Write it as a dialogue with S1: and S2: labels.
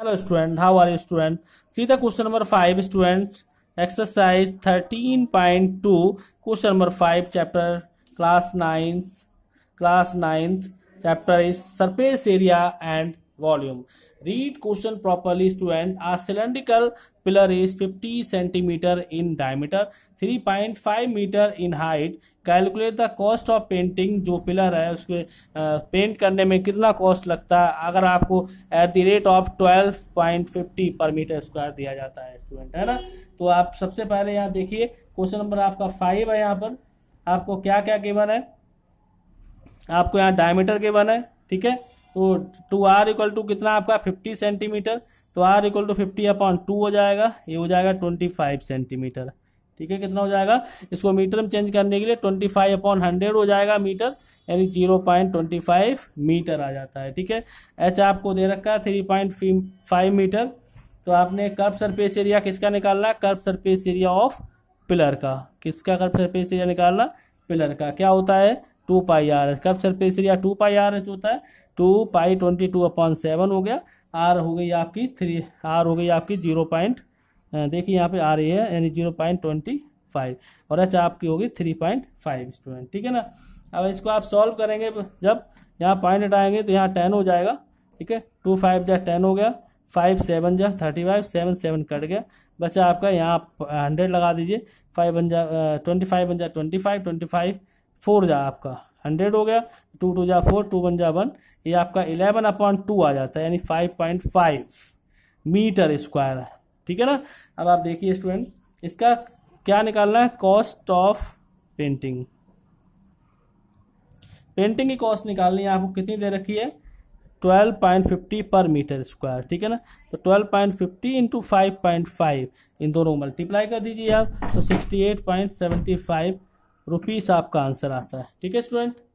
S1: hello student how are you student see the question number 5 students exercise 13.2 question number 5 chapter class 9 class 9 chapter is surface area and volume read question properly student a cylindrical pillar is fifty centimetre in centimeter three point five metre in height calculate the cost of painting जो pillar है उसके paint करने में कितना cost लगता है अगर आपको at the rate of twelve point fifty per metre square दिया जाता है स्टूडेंट है ना तो आप सबसे पहले यहाँ देखिए क्वेश्चन नंबर आपका फाइव है यहाँ पर आपको क्या क्या गिवन है आपको यहाँ डायमीटर गिवन है ठीक है तो टू आर इक्वल टू कितना आपका फिफ्टी सेंटीमीटर तो r equal to fifty upon two हो जाएगा ये हो जाएगा ट्वेंटी फाइव सेंटीमीटर ठीक है कितना हो जाएगा इसको मीटर में चेंज करने के लिए ट्वेंटी फाइव अपॉन हंड्रेड हो जाएगा मीटर यानी zero point twenty five metre आ जाता है ठीक है एच आपको दे रखा है थ्री पॉइंट फाइव मीटर तो आपने कर्व सरफेस एरिया किसका निकालना है curve surface area of pillar का किसका कर्व सरफेस एरिया निकालना पिलर का क्या होता है two pi r h curve surface area two pi r h होता है two pi twenty two upon seven हो गया आर हो गई आपकी थ्री आर हो गई आपकी जीरो पॉइंट देखिए यहाँ पे आ रही है यानी जीरो पॉइंट ट्वेंटी फाइव और एच आपकी होगी थ्री पॉइंट फाइव स्टूडेंट ठीक है ना अब इसको आप सॉल्व करेंगे जब यहाँ पॉइंट हटाएंगे तो यहाँ टेन हो जाएगा ठीक है टू फाइव जा टेन हो गया फाइव सेवन जा thirty five seven seven cut गया बचा आपका यहाँ हंड्रेड लगा दीजिए फाइव बन जा ट्वेंटी फाइव बन जा twenty five twenty five four जा आपका हंड्रेड हो गया टू टू जा फोर टू वन जा वन ये आपका इलेवन अपॉन टू आ जाता है यानी five point five metre square है ठीक है ना अब आप देखिए स्टूडेंट इसका क्या निकालना है कॉस्ट ऑफ पेंटिंग पेंटिंग की कॉस्ट निकालनी है आपको कितनी दे रखी है twelve point fifty per metre square ठीक है ना तो twelve point fifty into five point five इन दोनों मल्टीप्लाई कर दीजिए आप तो sixty eight point seventy five rupees आपका आंसर आता है ठीक है स्टूडेंट